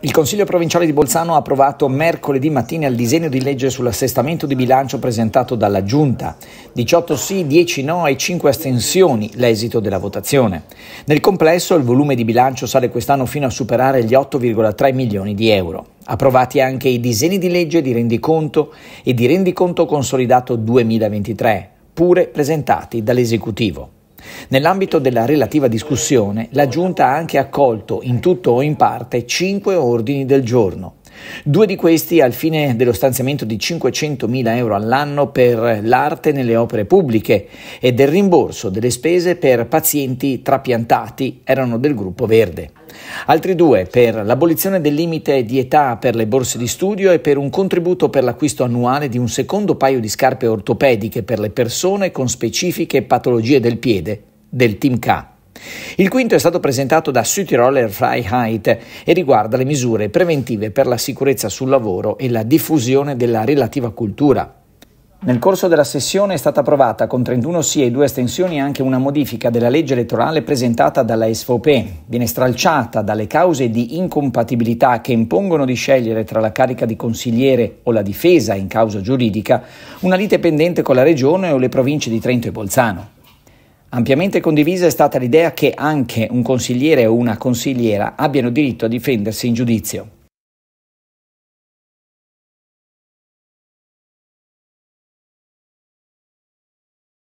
Il Consiglio provinciale di Bolzano ha approvato mercoledì mattina il disegno di legge sull'assestamento di bilancio presentato dalla Giunta. 18 sì, 10 no e 5 astensioni l'esito della votazione. Nel complesso il volume di bilancio sale quest'anno fino a superare gli 8,3 milioni di euro. Approvati anche i disegni di legge di rendiconto e di rendiconto consolidato 2023, pure presentati dall'esecutivo. Nell'ambito della relativa discussione, la Giunta ha anche accolto, in tutto o in parte, cinque ordini del giorno. Due di questi al fine dello stanziamento di 500.000 euro all'anno per l'arte nelle opere pubbliche e del rimborso delle spese per pazienti trapiantati erano del gruppo verde. Altri due per l'abolizione del limite di età per le borse di studio e per un contributo per l'acquisto annuale di un secondo paio di scarpe ortopediche per le persone con specifiche patologie del piede del Team K. Il quinto è stato presentato da Südtiroler Freiheit e riguarda le misure preventive per la sicurezza sul lavoro e la diffusione della relativa cultura. Nel corso della sessione è stata approvata con 31 sì e due estensioni anche una modifica della legge elettorale presentata dalla SVP. Viene stralciata dalle cause di incompatibilità che impongono di scegliere tra la carica di consigliere o la difesa in causa giuridica una lite pendente con la regione o le province di Trento e Bolzano. Ampiamente condivisa è stata l'idea che anche un consigliere o una consigliera abbiano diritto a difendersi in giudizio.